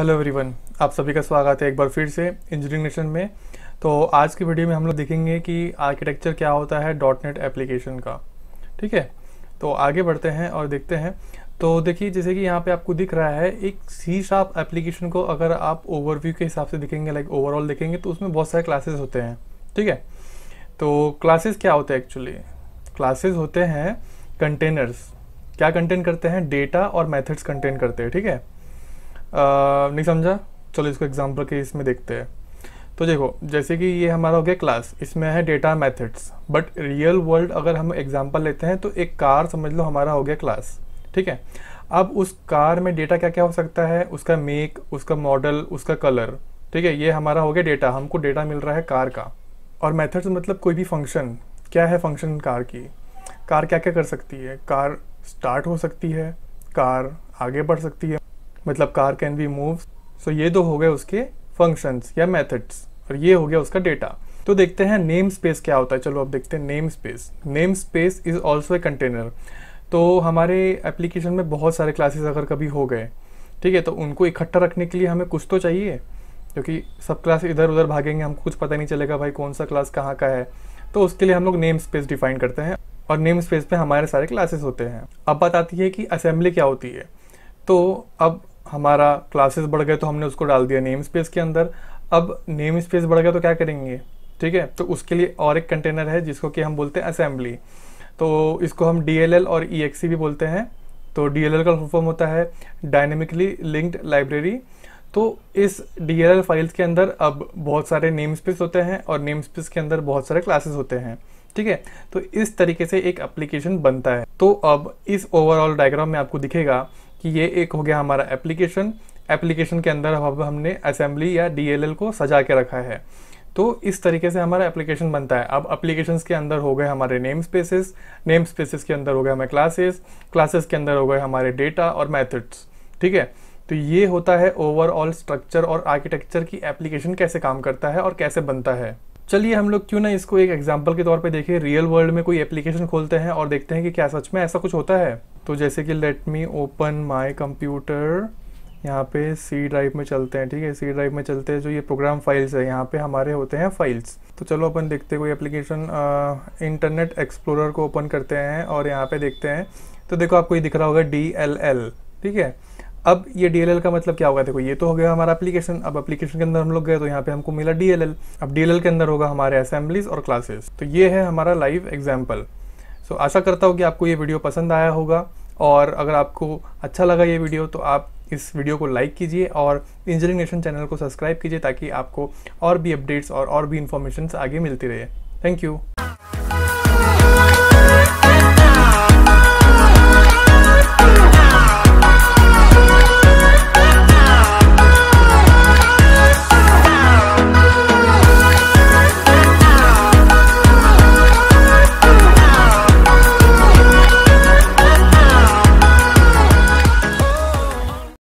hello everyone आप सभी का स्वागत है एक बार फिर से इंजीनियरिंग नेशन में तो आज की वीडियो में हम लोग देखेंगे कि आर्किटेक्चर क्या होता है डॉट नेट एप्लीकेशन का ठीक है तो आगे बढ़ते हैं और देखते हैं तो देखिए जैसे कि यहाँ पे आपको दिख रहा है एक सी शार्प एप्लीकेशन को अगर आप ओवरव्यू के हिसाब से दिखेंगे लाइक ओवरऑल देखेंगे तो उसमें बहुत सारे क्लासेस होते हैं ठीक है तो क्लासेस क्या होते हैं एक्चुअली क्लासेस होते हैं कंटेनर्स क्या कंटेन करते हैं डेटा और मैथड्स कंटेन करते हैं ठीक है नहीं समझा चलो इसको एग्जाम्पल के इसमें देखते हैं तो देखो जैसे कि ये हमारा हो गया क्लास इसमें है data methods but real world अगर हम एग्जाम्पल लेते हैं तो एक कार समझ लो हमारा हो गया क्लास ठीक है अब उस कार में डेटा क्या क्या हो सकता है उसका मेक उसका मॉडल उसका कलर ठीक है ये हमारा हो गया डेटा हमको डेटा मिल रहा है कार का और मेथड्स मतलब कोई भी फंक्शन क्या है फंक्शन कार की कार क्या क्या कर सकती है कार स्टार्ट हो सकती है कार आगे बढ़ सकती है मतलब car can be move so ये दो हो गए उसके फंक्शंस या मेथड्स और ये हो गया उसका डेटा तो देखते हैं नेम स्पेस क्या होता है चलो अब देखते हैं name space name space is also a container तो हमारे एप्लीकेशन में बहुत सारे क्लासेस अगर कभी हो गए ठीक है तो उनको इकट्ठा रखने के लिए हमें कुछ तो चाहिए क्योंकि सब क्लास इधर उधर भागेंगे हमको कुछ पता नहीं चलेगा भाई कौन सा क्लास कहाँ का है तो उसके लिए हम लोग नेम स्पेस डिफाइन करते हैं और नेम स्पेस पे हमारे सारे क्लासेस होते हैं अब बात आती है कि असेंबली क्या होती है तो अब हमारा क्लासेस बढ़ गए तो हमने उसको डाल दिया नेम स्पेस के अंदर अब नेम स्पेस बढ़ गया तो क्या करेंगे ठीक है तो उसके लिए और एक कंटेनर है जिसको कि हम बोलते हैं असेंबली तो इसको हम डी और ई e भी बोलते हैं तो डी का फॉर्म होता है डायनेमिकली लिंक्ड लाइब्रेरी तो इस डी फाइल्स के अंदर अब बहुत सारे नेम स्पेस होते हैं और नेम स्पेस के अंदर बहुत सारे क्लासेस होते हैं ठीक है तो इस तरीके से एक एप्लीकेशन बनता है तो अब इस ओवरऑल डायग्राम में आपको दिखेगा कि ये एक हो गया हमारा एप्लीकेशन एप्लीकेशन के अंदर अब हमने असेंबली या डी को सजा के रखा है तो इस तरीके से हमारा एप्लीकेशन बनता है अब एप्लीकेशन के अंदर हो गए हमारे नेम स्पेसिस नेम स्पेसिस के अंदर हो गए हमारे क्लासेस क्लासेस के अंदर हो गए हमारे डेटा और मैथड्स ठीक है तो ये होता है ओवरऑल स्ट्रक्चर और आर्किटेक्चर की एप्लीकेशन कैसे काम करता है और कैसे बनता है चलिए हम लोग क्यों ना इसको एक एग्जाम्पल के तौर पे देखें रियल वर्ल्ड में कोई एप्लीकेशन खोलते हैं और देखते हैं कि क्या सच में ऐसा कुछ होता है तो जैसे कि let me open my computer यहाँ पे सी ड्राइव में चलते हैं ठीक है सी ड्राइव में चलते हैं जो ये प्रोग्राम फाइल्स है यहाँ पे हमारे होते हैं फाइल्स तो चलो अपन देखते हैं कोई एप्लीकेशन इंटरनेट एक्सप्लोरर को ओपन करते हैं और यहाँ पे देखते हैं तो देखो आपको ये दिख रहा होगा डी एल एल ठीक है अब ये डी एल एल का मतलब क्या होगा देखो ये तो हो गया हमारा एप्लीकेशन अब एप्लीकेशन के अंदर हम लोग गए तो यहाँ पे हमको मिला डी एल एल अब डी एल एल के अंदर होगा हमारे असेंबलीज और क्लासेस तो ये है हमारा लाइव एग्जाम्पल सो आशा करता हूँ कि आपको ये वीडियो पसंद आया होगा और अगर आपको अच्छा लगा ये वीडियो तो आप इस वीडियो को लाइक कीजिए और इंजीनियरिंग नेशन चैनल को सब्सक्राइब कीजिए ताकि आपको और भी अपडेट्स और और भी इन्फॉर्मेशन आगे मिलती रहे थैंक यू